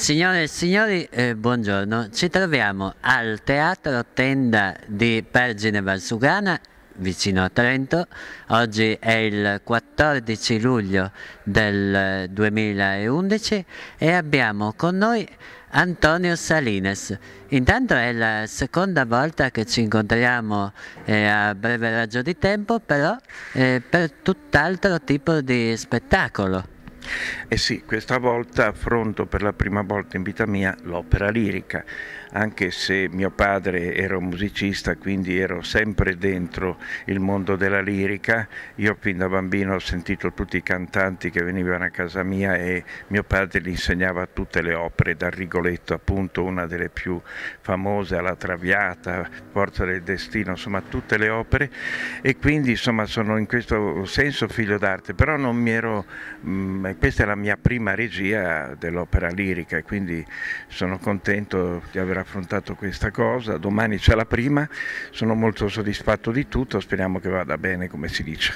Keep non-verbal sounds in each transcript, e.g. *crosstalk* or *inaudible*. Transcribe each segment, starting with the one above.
Signore e signori, eh, buongiorno. Ci troviamo al Teatro Tenda di Pergine Valsugana, vicino a Trento. Oggi è il 14 luglio del 2011 e abbiamo con noi Antonio Salines. Intanto è la seconda volta che ci incontriamo eh, a breve raggio di tempo, però eh, per tutt'altro tipo di spettacolo. E eh sì, questa volta affronto per la prima volta in vita mia l'opera lirica anche se mio padre era un musicista, quindi ero sempre dentro il mondo della lirica. Io fin da bambino ho sentito tutti i cantanti che venivano a casa mia e mio padre gli insegnava tutte le opere, da Rigoletto appunto, una delle più famose, alla Traviata, Forza del Destino, insomma tutte le opere e quindi insomma sono in questo senso figlio d'arte, però non mi ero, mh, mm, questa è la mia prima regia dell'opera lirica e quindi sono contento di aver affrontato questa cosa, domani c'è la prima, sono molto soddisfatto di tutto, speriamo che vada bene come si dice.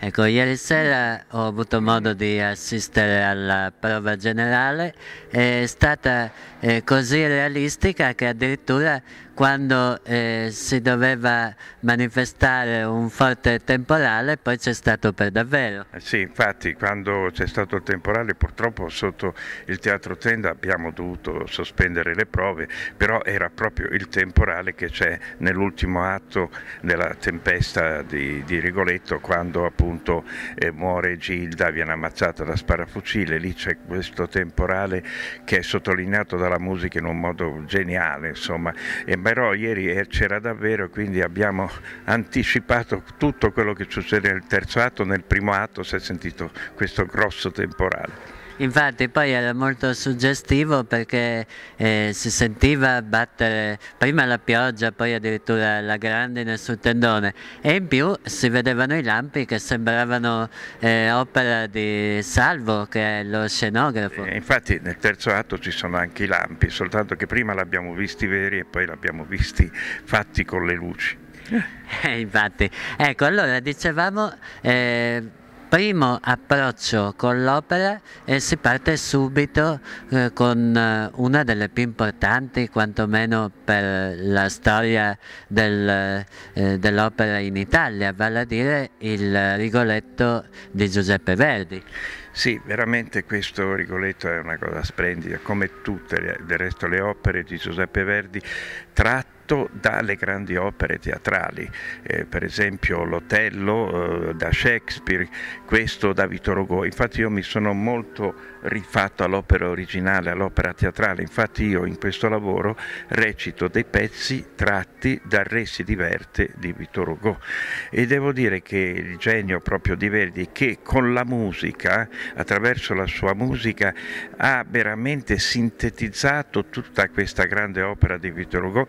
Ecco, ieri sera ho avuto modo di assistere alla prova generale, è stata eh, così realistica che addirittura quando eh, si doveva manifestare un forte temporale poi c'è stato per davvero. Eh sì, infatti quando c'è stato il temporale purtroppo sotto il teatro tenda abbiamo dovuto sospendere le prove, però era proprio il temporale che c'è nell'ultimo atto della tempesta di, di Rigoletto quando appunto eh, muore Gilda, viene ammazzata da sparafucile, lì c'è questo temporale che è sottolineato dalla musica in un modo geniale, insomma, e però ieri eh, c'era davvero, quindi abbiamo anticipato tutto quello che succede nel terzo atto, nel primo atto si è sentito questo grosso temporale. Infatti poi era molto suggestivo perché eh, si sentiva battere prima la pioggia, poi addirittura la grandine sul tendone e in più si vedevano i lampi che sembravano eh, opera di Salvo che è lo scenografo. E eh, infatti nel terzo atto ci sono anche i lampi, soltanto che prima li abbiamo visti veri e poi li abbiamo visti fatti con le luci. Eh, infatti, ecco allora dicevamo eh, primo approccio con l'opera e si parte subito eh, con eh, una delle più importanti quantomeno per la storia del, eh, dell'opera in Italia, vale a dire il Rigoletto di Giuseppe Verdi. Sì, veramente questo Rigoletto è una cosa splendida, come tutte le, del resto le opere di Giuseppe Verdi tratta tratto dalle grandi opere teatrali, eh, per esempio l'Otello eh, da Shakespeare, questo da Vittor Hugo. Infatti io mi sono molto rifatto all'opera originale, all'opera teatrale. Infatti io in questo lavoro recito dei pezzi tratti dal Re si diverte di Vittor Hugo e devo dire che il genio proprio di Verdi che con la musica, attraverso la sua musica, ha veramente sintetizzato tutta questa grande opera di Vittor Hugo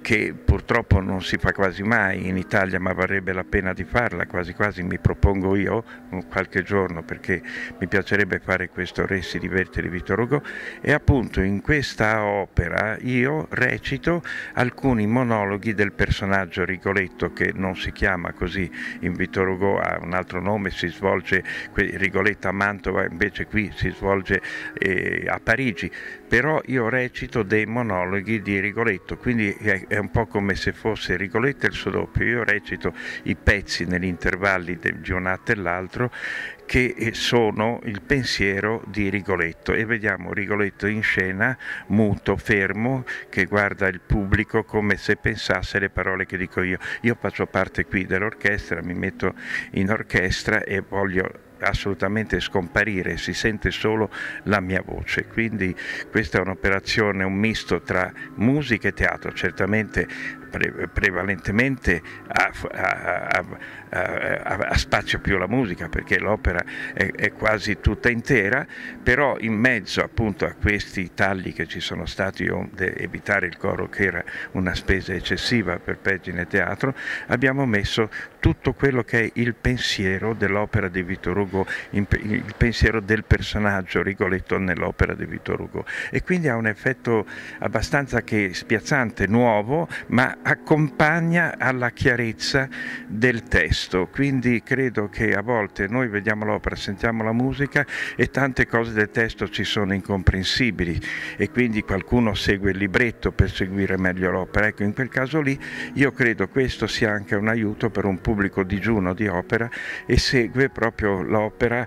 che purtroppo non si fa quasi mai in Italia ma varrebbe la pena di farla, quasi quasi mi propongo io qualche giorno perché mi piacerebbe fare questo di vorresti divertire Vittor Hugo e appunto in questa opera io recito alcuni monologhi del personaggio Rigoletto che non si chiama così in Vittor Hugo, ha un altro nome, si svolge Rigoletto a Mantova, invece qui si svolge eh, a Parigi, però io recito dei monologhi di Rigoletto, quindi è, è un po' come se fosse Rigoletto e il suo doppio, io recito i pezzi negli intervalli di un atto e l'altro che eh, sono il pensiero di Rigoletto e vediamo Rigoletto in scena, muto, fermo, che guarda il pubblico come se pensasse le parole che dico io. Io faccio parte qui dell'orchestra, mi metto in orchestra e voglio assolutamente scomparire, si sente solo la mia voce, quindi questa è un'operazione, un misto tra musica e teatro, certamente pre prevalentemente a, a, a, a, spazio più la musica perché l'opera è, è, quasi tutta intera, però in mezzo appunto a questi tagli che ci sono stati, io evitare il coro che era una spesa eccessiva per pagine teatro, abbiamo messo tutto quello che è il pensiero dell'opera di Vittor Hugo, il pensiero del personaggio Rigoletto nell'opera di Vittor Hugo e quindi ha un effetto abbastanza che spiazzante, nuovo, ma accompagna alla chiarezza del testo, quindi credo che a volte noi vediamo l'opera, sentiamo la musica e tante cose del testo ci sono incomprensibili e quindi qualcuno segue il libretto per seguire meglio l'opera, ecco in quel caso lì io credo questo sia anche un aiuto per un pubblico pubblico digiuno di opera e segue proprio l'opera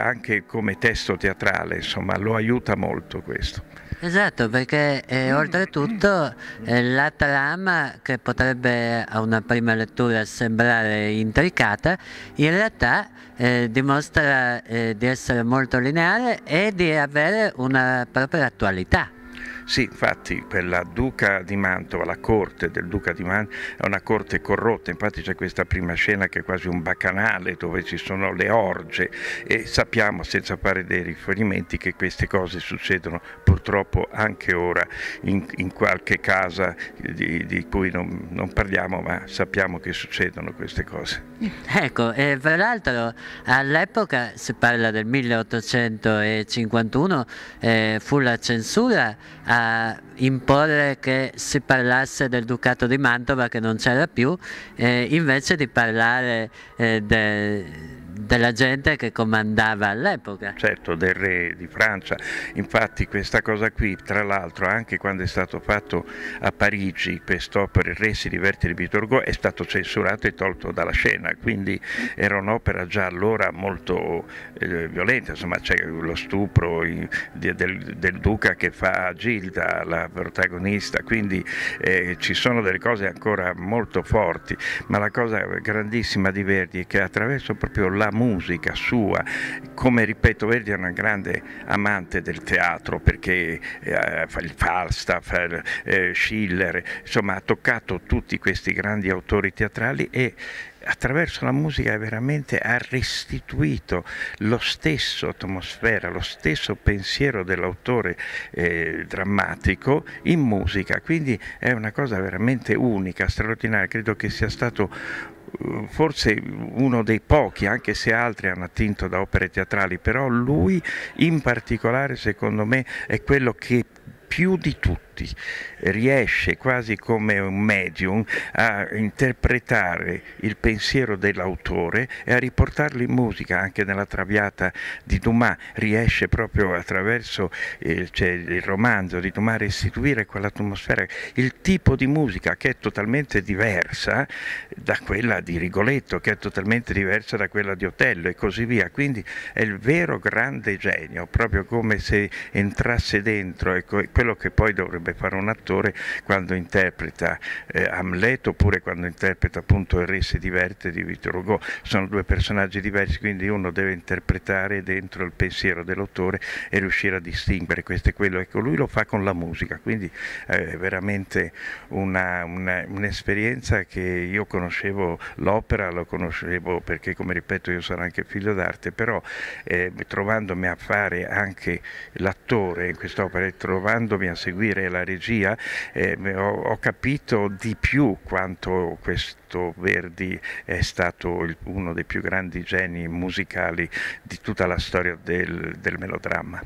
anche come testo teatrale, insomma lo aiuta molto questo. Esatto, perché eh, mm. oltretutto eh, la trama che potrebbe a una prima lettura sembrare intricata, in realtà eh, dimostra eh, di essere molto lineare e di avere una propria attualità. Sì, infatti la duca di Mantova, la corte del duca di Mantova è una corte corrotta, infatti c'è questa prima scena che è quasi un bacanale dove ci sono le orge e sappiamo senza fare dei riferimenti che queste cose succedono purtroppo anche ora in, in qualche casa di, di cui non, non, parliamo ma sappiamo che succedono queste cose. Ecco, e fra l'altro all'epoca si parla del 1851 eh, fu la censura a a imporre che si parlasse del Ducato di Mantova che non c'era più, eh, invece di parlare eh, del della gente che comandava all'epoca. Certo, del re di Francia. Infatti questa cosa qui, tra l'altro, anche quando è stato fatto a Parigi quest'opera Il re si diverte di Hugo, è stato censurato e tolto dalla scena, quindi era un'opera già allora molto eh, violenta, insomma c'è lo stupro in, di, del, del, duca che fa Gilda, la protagonista, quindi eh, ci sono delle cose ancora molto forti, ma la cosa grandissima di Verdi è che attraverso proprio la la musica sua, come ripeto Verdi è una grande amante del teatro perché eh, il Falstaff, eh, Schiller, insomma ha toccato tutti questi grandi autori teatrali e attraverso la musica veramente ha restituito lo stesso atmosfera, lo stesso pensiero dell'autore eh, drammatico in musica, quindi è una cosa veramente unica, straordinaria, credo che sia stato forse uno dei pochi, anche se altri hanno attinto da opere teatrali, però lui in particolare secondo me è quello che più di tutto tutti, riesce quasi come un medium a interpretare il pensiero dell'autore e a riportarlo in musica, anche nella Traviata di Dumas, riesce proprio attraverso eh, cioè, il romanzo di Dumas a restituire quell'atmosfera, il tipo di musica che è totalmente diversa da quella di Rigoletto, che è totalmente diversa da quella di Otello e così via, quindi è il vero grande genio, proprio come se entrasse dentro, ecco, quello che poi dovrebbe dovrebbe fare un attore quando interpreta eh, Amleto oppure quando interpreta appunto Il re si diverte di Vittor Hugo. Sono due personaggi diversi, quindi uno deve interpretare dentro il pensiero dell'autore e riuscire a distinguere questo e quello. Ecco, lui lo fa con la musica, quindi eh, è veramente un'esperienza che io conoscevo l'opera, lo conoscevo perché come ripeto io sono anche figlio d'arte, però eh, trovandomi a fare anche l'attore in quest'opera e trovandomi a seguire della regia, eh, ho, ho, capito di più quanto questo Verdi è stato il, uno dei più grandi geni musicali di tutta la storia del, del melodramma.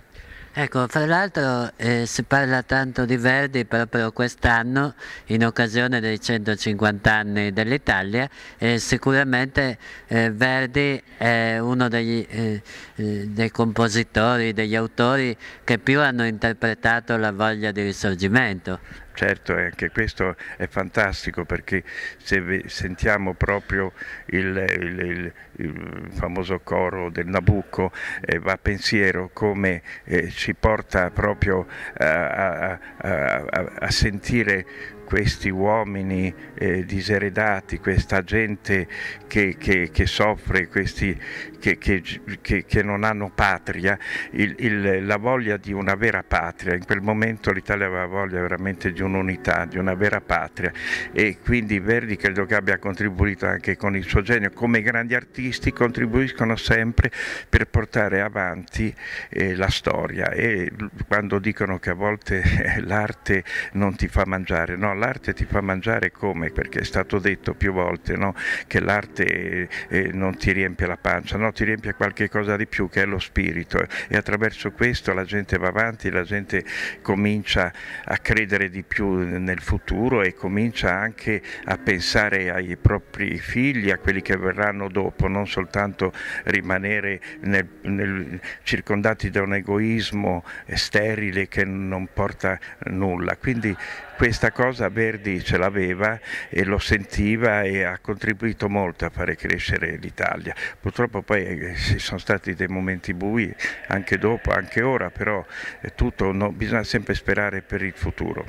Ecco, fra l'altro eh, si parla tanto di Verdi proprio quest'anno in occasione dei 150 anni dell'Italia e sicuramente eh, Verdi è uno degli, eh, eh, dei compositori, degli autori che più hanno interpretato la voglia di risorgimento. Certo, anche questo è fantastico perché se sentiamo proprio il, il, il, il famoso coro del Nabucco eh, va a pensiero come eh, ci porta proprio a, a, a, a sentire questi uomini eh, diseredati, questa gente che, che, che soffre, questi che, che, non hanno patria, il, il, la voglia di una vera patria. In quel momento l'Italia aveva voglia veramente di un'unità, di una vera patria e quindi Verdi credo che abbia contribuito anche con il suo genio, come i grandi artisti contribuiscono sempre per portare avanti eh, la storia e quando dicono che a volte eh, l'arte non ti fa mangiare, no? l'arte ti fa mangiare come? Perché è stato detto più volte no? che l'arte eh, non ti riempie la pancia, no? ti riempie qualche cosa di più che è lo spirito e attraverso questo la gente va avanti, la gente comincia a credere di più nel futuro e comincia anche a pensare ai propri figli, a quelli che verranno dopo, non soltanto rimanere nel, nel, circondati da un egoismo sterile che non porta nulla. Quindi questa cosa Verdi ce l'aveva e lo sentiva e ha contribuito molto a fare crescere l'Italia. Purtroppo poi eh, ci sono stati dei momenti bui anche dopo, anche ora, però è eh, tutto, no, bisogna sempre sperare per il futuro.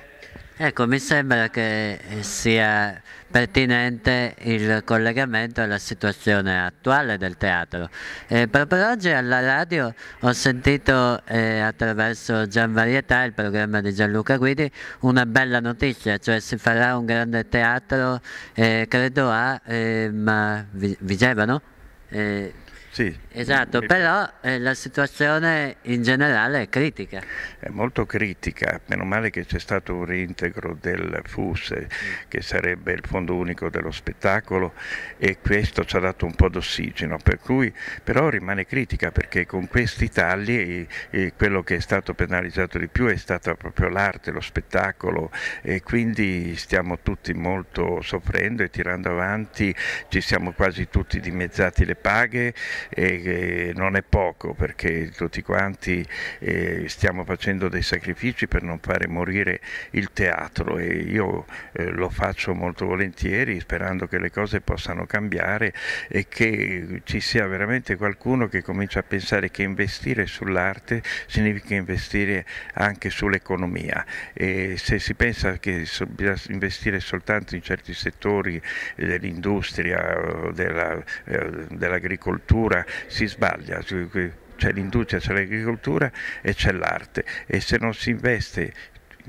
Ecco, mi sembra che eh, sia pertinente il collegamento alla situazione attuale del teatro. Eh, proprio oggi alla radio ho sentito eh, attraverso Gian Varietà, il programma di Gianluca Guidi, una bella notizia, cioè si farà un grande teatro, eh, credo a eh, ma, Vigevano? Eh, sì. Esatto, però eh, la situazione in generale è critica. È molto critica, meno male che c'è stato un reintegro del FUS, mm. Eh, che sarebbe il Fondo Unico dello Spettacolo, e questo ci ha dato un po' d'ossigeno, per cui però rimane critica perché con questi tagli eh, quello che è stato penalizzato di più è stata proprio l'arte, lo spettacolo e quindi stiamo tutti molto soffrendo e tirando avanti, ci siamo quasi tutti dimezzati le paghe e non è poco perché tutti quanti eh, stiamo facendo dei sacrifici per non fare morire il teatro e io eh, lo faccio molto volentieri sperando che le cose possano cambiare e che ci sia veramente qualcuno che comincia a pensare che investire sull'arte significa investire anche sull'economia e se si pensa che bisogna investire soltanto in certi settori dell'industria, eh, dell'agricoltura, l'agricoltura si sbaglia, c'è l'industria, c'è l'agricoltura e c'è l'arte e se non si investe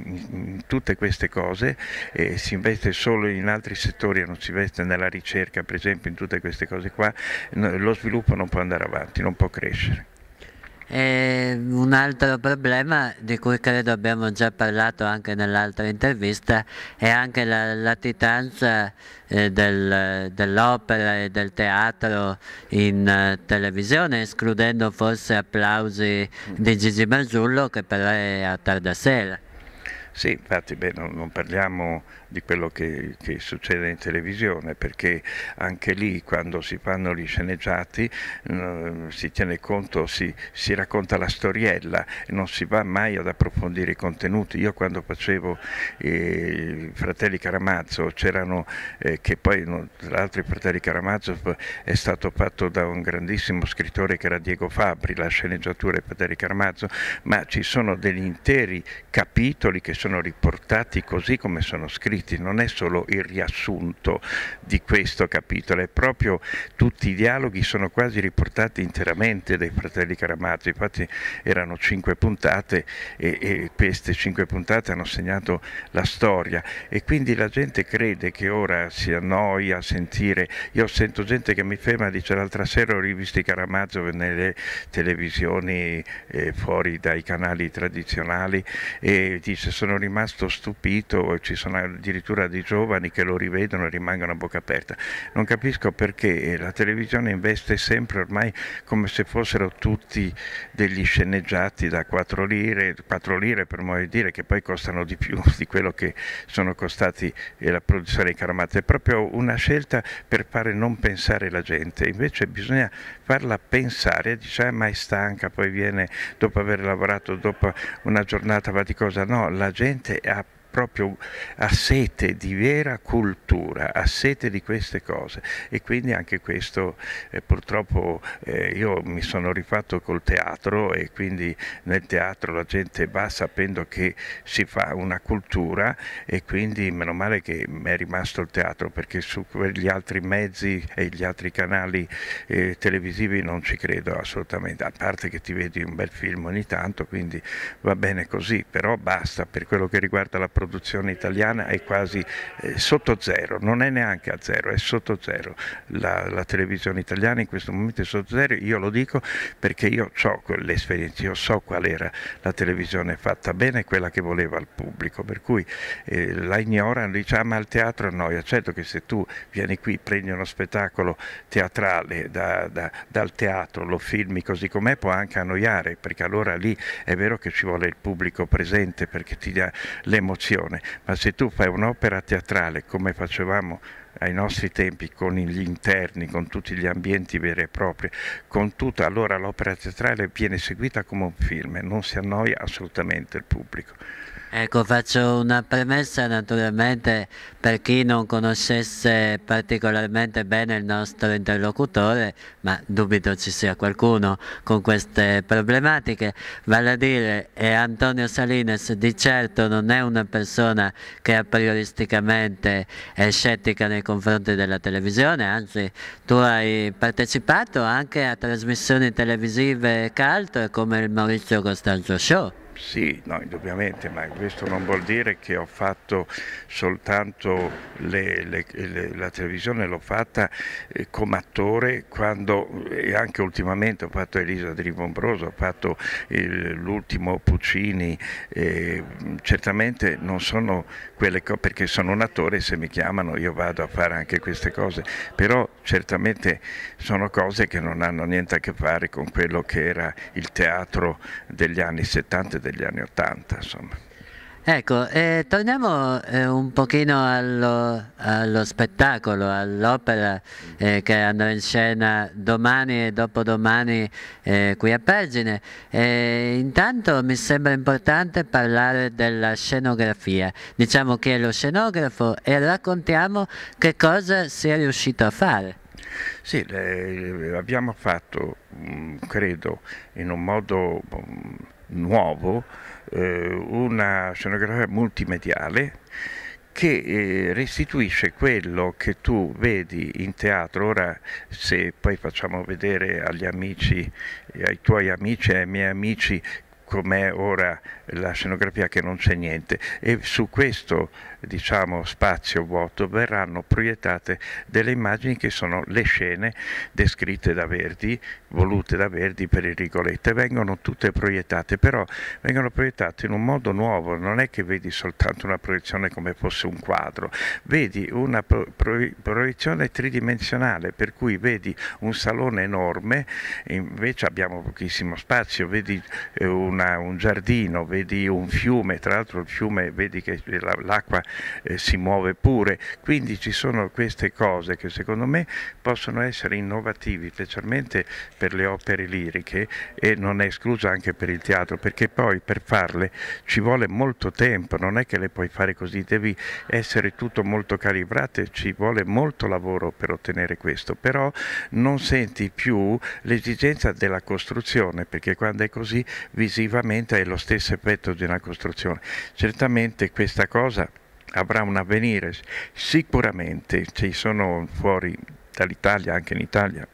in tutte queste cose eh, si investe solo in altri settori e non si investe nella ricerca per esempio in tutte queste cose qua lo sviluppo non può andare avanti, non può crescere. E un altro problema di cui credo abbiamo già parlato anche nell'altra intervista è anche la latitanza eh, del, dell'opera e del teatro in eh, televisione, escludendo forse applausi di Gigi Marzullo che però è a tarda sera. Sì, infatti beh, non, non parliamo di quello che, che, succede in televisione, perché anche lì quando si fanno gli sceneggiati eh, si tiene conto, si, si, racconta la storiella e non si va mai ad approfondire i contenuti. Io quando facevo eh, i Fratelli Caramazzo c'erano, eh, che poi tra l'altro i Fratelli Caramazzo è stato fatto da un grandissimo scrittore che era Diego Fabri, la sceneggiatura dei Fratelli Caramazzo, ma ci sono degli interi capitoli che sono riportati così come sono scritti scritti, non è solo il riassunto di questo capitolo, è proprio tutti i dialoghi sono quasi riportati interamente dai fratelli Caramazzo, infatti erano cinque puntate e, e queste cinque puntate hanno segnato la storia e quindi la gente crede che ora si annoia a sentire, io sento gente che mi ferma e dice l'altra sera ho rivisto i Caramazzo nelle televisioni eh, fuori dai canali tradizionali e dice sono rimasto stupito, ci sono addirittura di giovani che lo rivedono e rimangono a bocca aperta. Non capisco perché eh, la televisione investe sempre ormai come se fossero tutti degli sceneggiati da 4 lire, 4 lire per modo di dire, che poi costano di più *laughs* di quello che sono costati eh, la produzione di Caramata. È proprio una scelta per fare non pensare la gente, invece bisogna farla pensare, diciamo ma è stanca, poi viene dopo aver lavorato, dopo una giornata va di cosa. no, la gente ha proprio a sete di vera cultura, a sete di queste cose e quindi anche questo eh, purtroppo eh, io mi sono rifatto col teatro e quindi nel teatro la gente va sapendo che si fa una cultura e quindi meno male che mi è rimasto il teatro perché su quegli altri mezzi e gli altri canali eh, televisivi non ci credo assolutamente, a parte che ti vedi un bel film ogni tanto, quindi va bene così, però basta per quello che riguarda la produzione italiana è quasi eh, sotto zero, non è neanche a zero, è sotto zero. La, la, televisione italiana in questo momento è sotto zero, io lo dico perché io ho l'esperienza, io so qual era la televisione fatta bene quella che voleva il pubblico, per cui eh, la ignorano, diciamo al ah, teatro a noia, certo che se tu vieni qui, prendi uno spettacolo teatrale da, da, dal teatro, lo filmi così com'è, può anche annoiare, perché allora lì è vero che ci vuole il pubblico presente perché ti dà l'emozione recitazione, ma se tu fai un'opera teatrale come facevamo ai nostri tempi con gli interni, con tutti gli ambienti veri e propri, con tutta allora l'opera teatrale viene seguita come un film e non si annoia assolutamente il pubblico. Ecco, faccio una premessa naturalmente per chi non conoscesse particolarmente bene il nostro interlocutore, ma dubito ci sia qualcuno con queste problematiche, vale a dire eh, Antonio Salines di certo non è una persona che a prioristicamente è scettica nei nei confronti della televisione, anzi tu hai partecipato anche a trasmissioni televisive cult come il Maurizio Costanzo Show. Sì, no, indubbiamente, ma questo non vuol dire che ho fatto soltanto le, le, le, la televisione, l'ho fatta eh, come attore quando, eh, e anche ultimamente ho fatto Elisa Di ho fatto l'ultimo Puccini, eh, certamente non sono quelle cose, perché sono un attore e se mi chiamano io vado a fare anche queste cose, però certamente sono cose che non hanno niente a che fare con quello che era il teatro degli anni 70 e degli anni Ottanta. Ecco, eh, torniamo eh, un pochino allo, allo spettacolo, all'opera eh, che andrà in scena domani e dopodomani eh, qui a Pergine. Eh, intanto mi sembra importante parlare della scenografia. Diciamo chi è lo scenografo e raccontiamo che cosa si è riuscito a fare. Sì, abbiamo fatto, mh, mm, credo, in un modo... Mh, mm, nuovo eh, una scenografia multimediale che eh, restituisce quello che tu vedi in teatro. Ora, se poi facciamo vedere agli amici, eh, ai tuoi amici e ai miei amici com'è ora la scenografia che non c'è niente e su questo diciamo, spazio vuoto verranno proiettate delle immagini che sono le scene descritte da Verdi, volute da Verdi per il Rigoletto e vengono tutte proiettate, però vengono proiettate in un modo nuovo, non è che vedi soltanto una proiezione come fosse un quadro, vedi una pro proiezione tridimensionale per cui vedi un salone enorme, invece abbiamo pochissimo spazio, vedi eh, una, un giardino, vedi un fiume, tra l'altro il fiume vedi che l'acqua eh, si muove pure. Quindi ci sono queste cose che secondo me possono essere innovativi, specialmente per le opere liriche e non è escluso anche per il teatro, perché poi per farle ci vuole molto tempo, non è che le puoi fare così, devi essere tutto molto calibrato e ci vuole molto lavoro per ottenere questo, però non senti più l'esigenza della costruzione, perché quando è così visivamente è lo stesso effetto di una costruzione. Certamente questa cosa avrà un avvenire sicuramente, ci sono fuori dall'Italia, anche in Italia,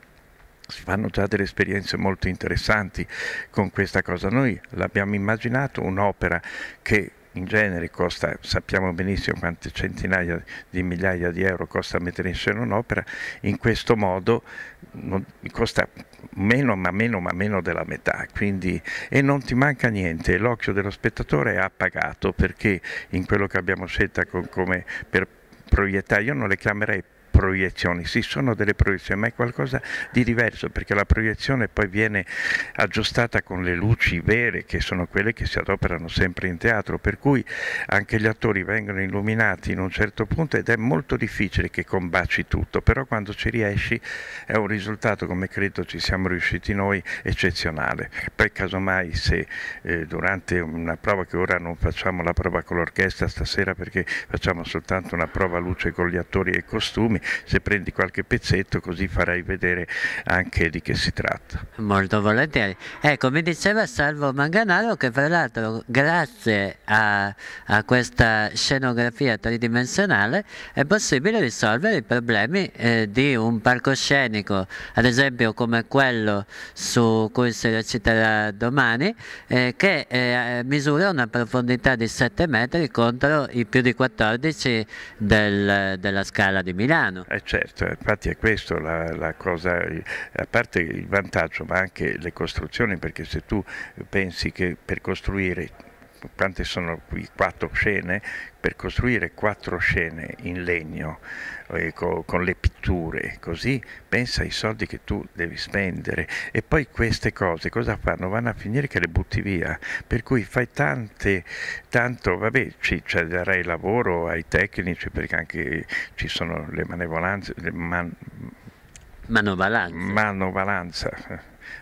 si fanno già delle esperienze molto interessanti con questa cosa. Noi l'abbiamo immaginato un'opera che in genere costa, sappiamo benissimo quante centinaia di migliaia di euro costa mettere in scena un'opera, in questo modo non, costa meno ma meno ma meno della metà quindi, e non ti manca niente l'occhio dello spettatore ha pagato perché in quello che abbiamo scelto con, come per proiettare io non le chiamerei proiezioni, sì sono delle proiezioni, ma è qualcosa di diverso perché la proiezione poi viene aggiustata con le luci vere che sono quelle che si adoperano sempre in teatro, per cui anche gli attori vengono illuminati in un certo punto ed è molto difficile che combaci tutto, però quando ci riesci è un risultato, come credo ci siamo riusciti noi, eccezionale. Poi casomai se eh, durante una prova che ora non facciamo la prova con l'orchestra stasera perché facciamo soltanto una prova luce con gli attori e costumi, se prendi qualche pezzetto così farai vedere anche di che si tratta. Molto volentieri. Ecco, mi diceva Salvo Manganaro che fra l'altro grazie a, a questa scenografia tridimensionale è possibile risolvere i problemi eh, di un palcoscenico, ad esempio come quello su cui si reciterà domani, eh, che eh, misura una profondità di 7 metri contro i più di 14 del, della scala di Milano umano. Eh certo, eh, infatti è questo la, la, cosa, eh, a parte il vantaggio ma anche le costruzioni perché se tu pensi che per costruire quante sono qui? Quattro scene? Per costruire quattro scene in legno eh, co con le pitture, così pensa ai soldi che tu devi spendere. E poi queste cose cosa fanno? Vanno a finire che le butti via. Per cui fai tante, tanto, vabbè, ci, cioè, darai lavoro ai tecnici perché anche ci sono le manevolanze. Le man manovalanza. manovalanza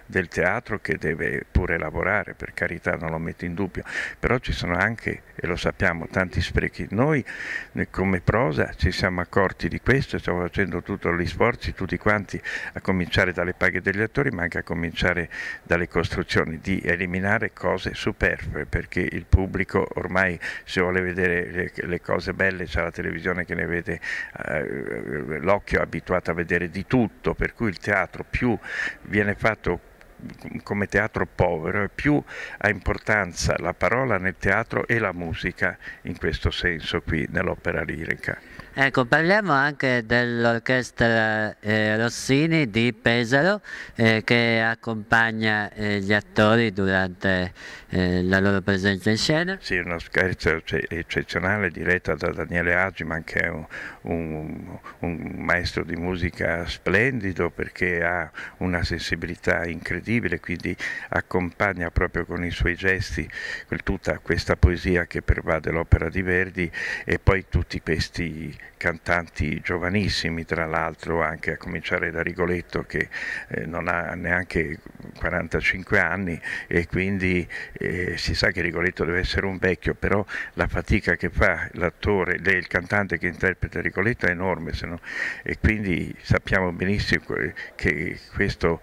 del teatro che deve pure lavorare, per carità non lo metto in dubbio, però ci sono anche, e lo sappiamo, tanti sprechi. Noi eh, come prosa ci siamo accorti di questo, stiamo facendo tutti gli sforzi, tutti quanti, a cominciare dalle paghe degli attori, ma anche a cominciare dalle costruzioni, di eliminare cose superflue, perché il pubblico ormai se vuole vedere le, le cose belle c'è la televisione che ne vede, eh, l'occhio è abituato a vedere di tutto, per cui il teatro più viene fatto come teatro povero e più ha importanza la parola nel teatro e la musica in questo senso qui nell'opera lirica. Ecco, parliamo anche dell'orchestra eh, Rossini di Pesaro eh, che accompagna eh, gli attori durante eh, la loro presenza in scena. Sì, una orchestra eccezionale diretta da Daniele Agiman che è un, un, un maestro di musica splendido perché ha una sensibilità incredibile, quindi accompagna proprio con i suoi gesti tutta questa poesia che pervade l'opera di Verdi e poi tutti questi cantanti giovanissimi, tra l'altro anche a cominciare da Rigoletto che eh, non ha neanche 45 anni e quindi eh, si sa che Rigoletto deve essere un vecchio, però la fatica che fa l'attore, il cantante che interpreta Rigoletto è enorme no, e quindi sappiamo benissimo che questo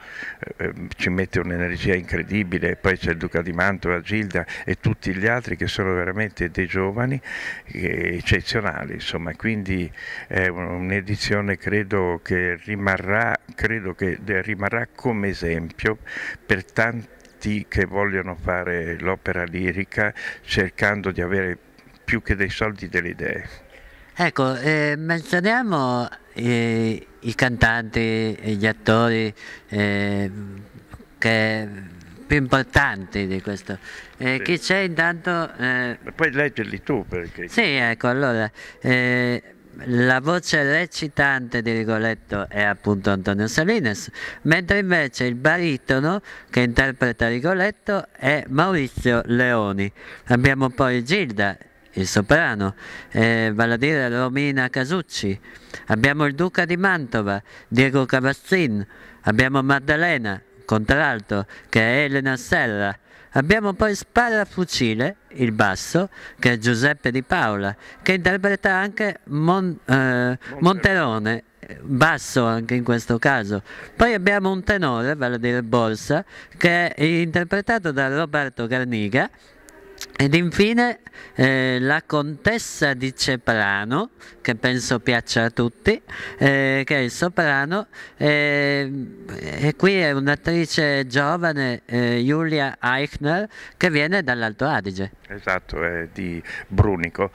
eh, eh, ci mette un'energia incredibile, poi c'è il Duca di Mantova, Gilda e tutti gli altri che sono veramente dei giovani eh, eccezionali, insomma, quindi quindi è eh, un'edizione credo che rimarrà, credo che rimarrà come esempio per tanti che vogliono fare l'opera lirica cercando di avere più che dei soldi delle idee. Ecco, eh, menzioniamo eh, i cantanti e gli attori eh, che più importanti di questo. Eh, sì. Chi c'è intanto... Eh, Puoi leggerli tu perché... Sì, ecco, allora... Eh, la voce recitante di Rigoletto è appunto Antonio Salines, mentre invece il baritono che interpreta Rigoletto è Maurizio Leoni. Abbiamo poi Gilda, il soprano, eh, vale a dire Romina Casucci. Abbiamo il Duca di Mantova, Diego Cavazzin. Abbiamo Maddalena, contralto, che è Elena Serra. Abbiamo poi Sparafucile il basso, che è Giuseppe Di Paola, che interpreta anche Mon, eh, Monterone, basso anche in questo caso. Poi abbiamo un tenore, vale a dire Borsa, che è interpretato da Roberto Garniga, ed infine eh, la contessa di Ceprano, che penso piaccia a tutti, eh, che è il soprano, eh, e eh, qui è un'attrice giovane, Giulia eh, Eichner, che viene dall'Alto Adige. Esatto, è di Brunico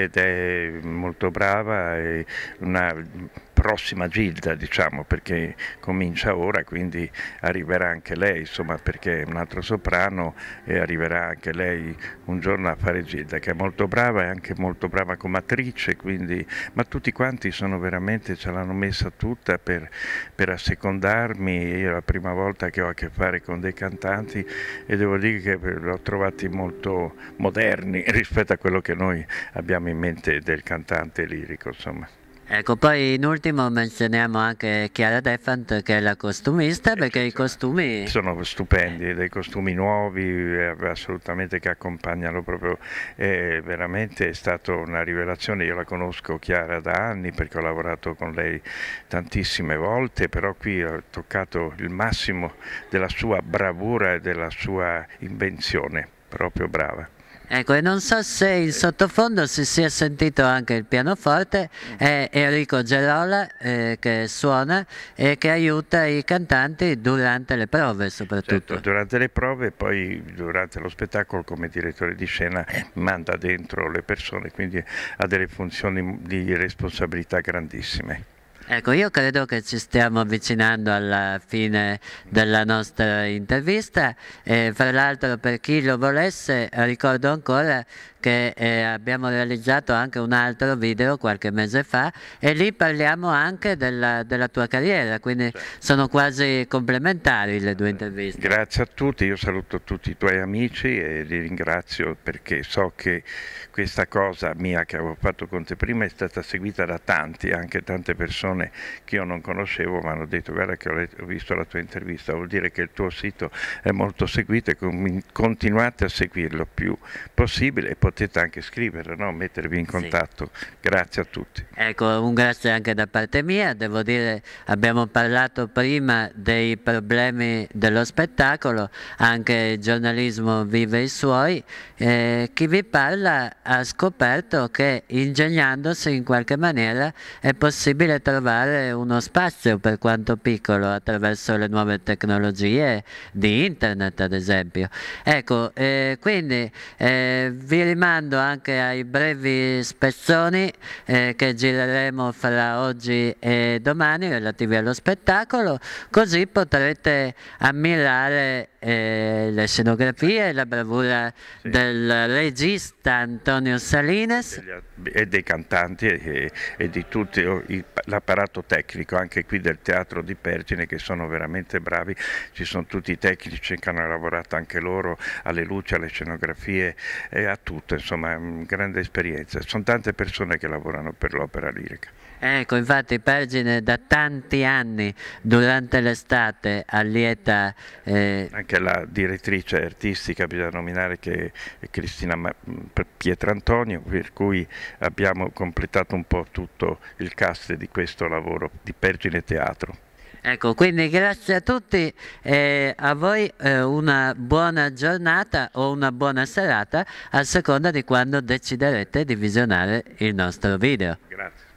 ed è molto brava, è una prossima Gilda diciamo perché comincia ora quindi arriverà anche lei insomma perché è un altro soprano e arriverà anche lei un giorno a fare Gilda che è molto brava e anche molto brava come attrice quindi ma tutti quanti sono veramente ce l'hanno messa tutta per, per assecondarmi io è la prima volta che ho a che fare con dei cantanti e devo dire che li ho trovati molto moderni *laughs* rispetto a quello che noi abbiamo abbiamo in mente del cantante lirico insomma. Ecco, poi in ultimo menzioniamo anche Chiara Defant che è la costumista perché i costumi... Sono stupendi, dei costumi nuovi eh, assolutamente che accompagnano proprio, è eh, veramente è stata una rivelazione, io la conosco Chiara da anni perché ho lavorato con lei tantissime volte, però qui ho toccato il massimo della sua bravura e della sua invenzione, proprio brava. Ecco, e non so se in sottofondo si sia sentito anche il pianoforte, è Enrico Gerola eh, che suona e che aiuta i cantanti durante le prove soprattutto. Certo, durante le prove e poi durante lo spettacolo come direttore di scena manda dentro le persone, quindi ha delle funzioni di responsabilità grandissime. Ecco, io credo che ci stiamo avvicinando alla fine della nostra intervista e fra l'altro per chi lo volesse ricordo ancora che eh, abbiamo realizzato anche un altro video qualche mese fa e lì parliamo anche della, della tua carriera, quindi certo. sono quasi complementari le due interviste. Grazie a tutti, io saluto tutti i tuoi amici e li ringrazio perché so che questa cosa mia che avevo fatto con te prima è stata seguita da tanti, anche tante persone che io non conoscevo mi hanno detto guarda che ho visto la tua intervista, vuol dire che il tuo sito è molto seguito e continuate a seguirlo più possibile e potete potete anche scrivere, no? mettervi in contatto. Sì. Grazie a tutti. Ecco, un grazie anche da parte mia. Devo dire, abbiamo parlato prima dei problemi dello spettacolo, anche il giornalismo vive i suoi. Eh, chi vi parla ha scoperto che ingegnandosi in qualche maniera è possibile trovare uno spazio, per quanto piccolo, attraverso le nuove tecnologie di internet, ad esempio. Ecco, eh, quindi eh, vi rimane rimando anche ai brevi spezzoni eh, che gireremo fra oggi e domani relativi allo spettacolo, così potrete ammirare eh, le scenografie e la bravura sì. del regista Antonio Salines. E dei cantanti e, e di tutto oh, l'apparato tecnico, anche qui del teatro di Pergine, che sono veramente bravi, ci sono tutti i tecnici che hanno lavorato anche loro alle luci, alle scenografie e a tutto tutto, insomma, grande esperienza. Sono tante persone che lavorano per l'opera lirica. Ecco, infatti Pergine da tanti anni durante l'estate allieta... Eh... Anche la direttrice artistica, bisogna nominare che è Cristina Pietrantonio, per cui abbiamo completato un po' tutto il cast di questo lavoro di Pergine Teatro. Ecco, quindi grazie a tutti e eh, a voi eh, una buona giornata o una buona serata a seconda di quando deciderete di visionare il nostro video. Grazie.